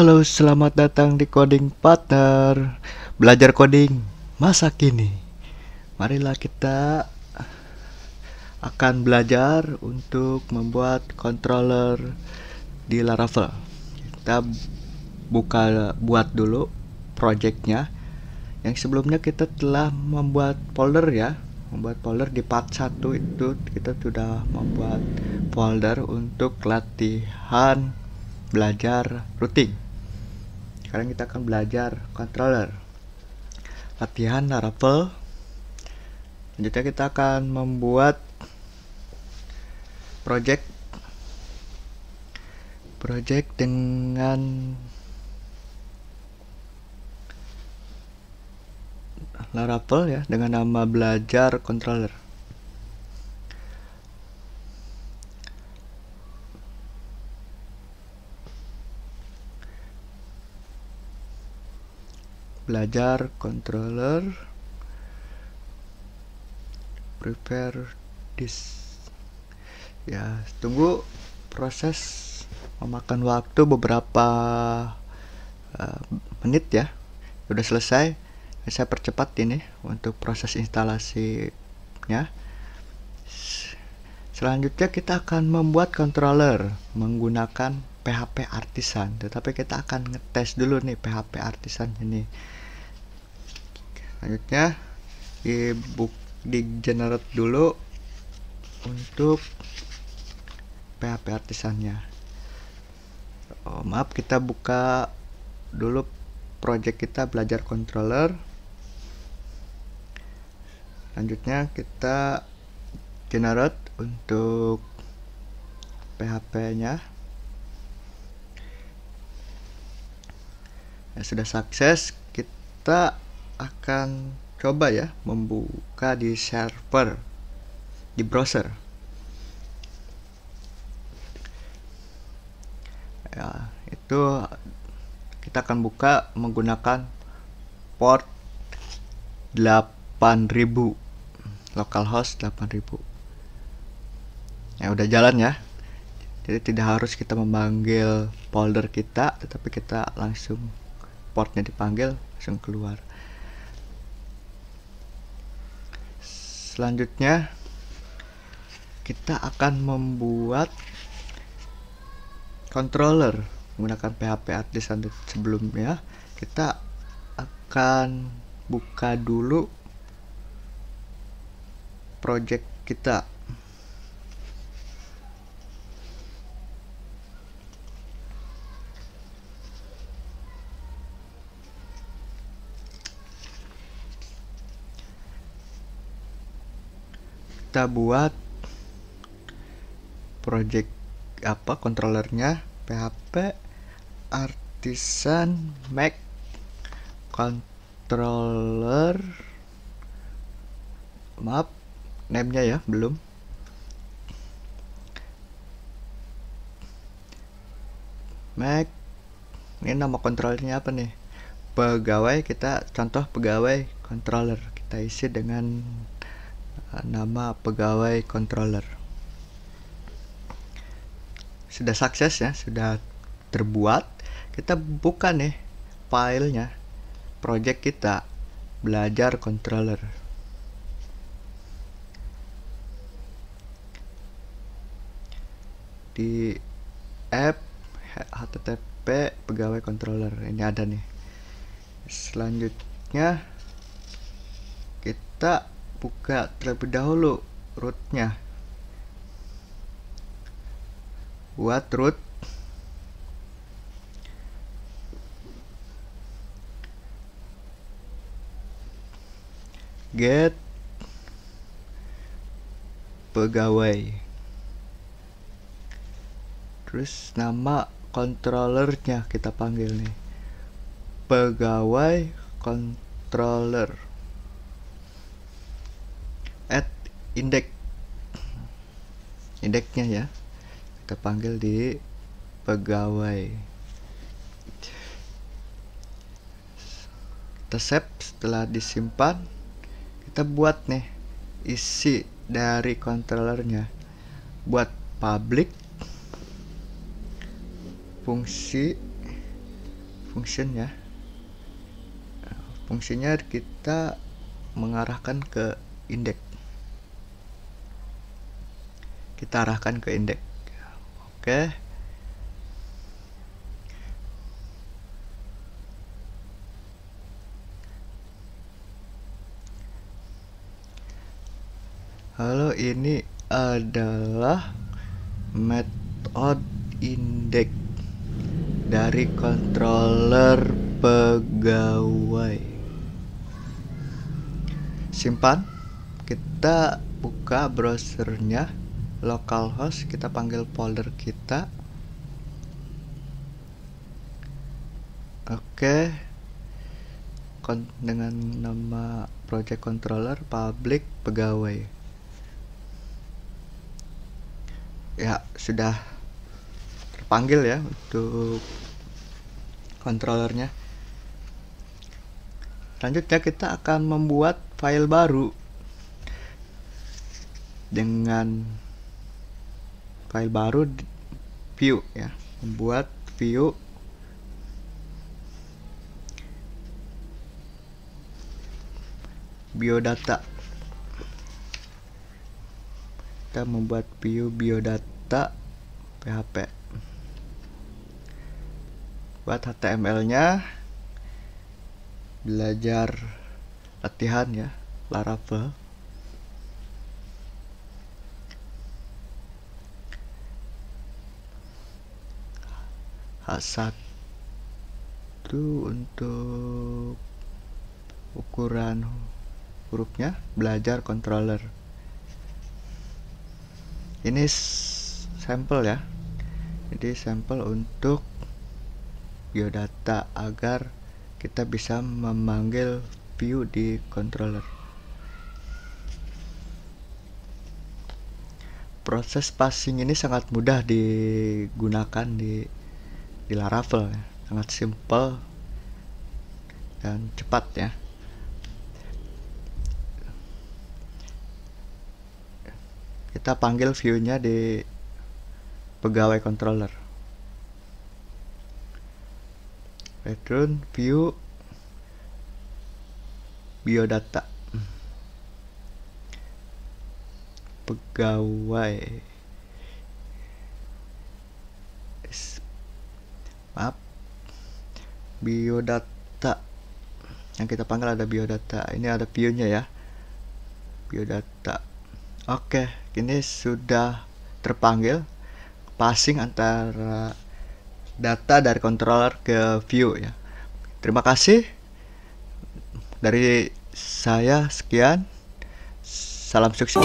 Halo, selamat datang di Coding Pater. Belajar coding masa kini. Marilah kita akan belajar untuk membuat controller di Laravel. Kita buka buat dulu projectnya yang sebelumnya kita telah membuat folder ya membuat folder di part 1 itu kita sudah membuat folder untuk latihan belajar routing sekarang kita akan belajar controller. Latihan Laravel. Selanjutnya kita akan membuat project project dengan Laravel ya dengan nama belajar controller. belajar controller prepare this ya tunggu proses memakan waktu beberapa uh, menit ya sudah selesai saya percepat ini untuk proses instalasinya selanjutnya kita akan membuat controller menggunakan PHP artisan tetapi kita akan ngetes dulu nih PHP artisan ini selanjutnya di book di generate dulu untuk PHP artisannya oh, maaf kita buka dulu project kita belajar controller selanjutnya kita generate untuk PHP nya ya, sudah sukses kita akan coba ya membuka di server di browser ya itu kita akan buka menggunakan port 8000 localhost 8000 ya udah jalan ya jadi tidak harus kita memanggil folder kita tetapi kita langsung portnya dipanggil langsung keluar selanjutnya kita akan membuat controller menggunakan PHP artisan sebelumnya kita akan buka dulu project kita kita buat project apa kontrolernya PHP artisan Mac controller maaf name ya belum Mac ini nama kontrolernya apa nih pegawai kita contoh pegawai controller kita isi dengan Ah, nama pegawai controller sudah sukses ya sudah terbuat kita buka nih filenya project kita belajar controller di app http pegawai controller ini ada nih selanjutnya kita buka terlebih dahulu rootnya buat root get pegawai terus nama controllernya kita panggil nih pegawai controller indeks indeksnya ya kita panggil di pegawai kita setelah disimpan kita buat nih isi dari kontrolernya buat public fungsi function ya fungsinya kita mengarahkan ke indeks kita arahkan ke indeks oke Halo, ini adalah metode indeks dari controller pegawai simpan kita buka browsernya localhost kita panggil folder kita oke okay. dengan nama project controller public pegawai ya sudah terpanggil ya untuk controllernya selanjutnya kita akan membuat file baru dengan file baru view ya membuat view biodata kita membuat view biodata php buat html nya belajar latihan ya laravel satu untuk ukuran hurufnya belajar controller ini sampel ya jadi sampel untuk biodata agar kita bisa memanggil view di controller proses passing ini sangat mudah digunakan di di Laravel ya. sangat simple dan cepat ya kita panggil viewnya di pegawai controller return view biodata hmm. pegawai maaf biodata yang kita panggil ada biodata ini ada view-nya ya biodata oke ini sudah terpanggil passing antara data dari controller ke view ya terima kasih dari saya sekian salam sukses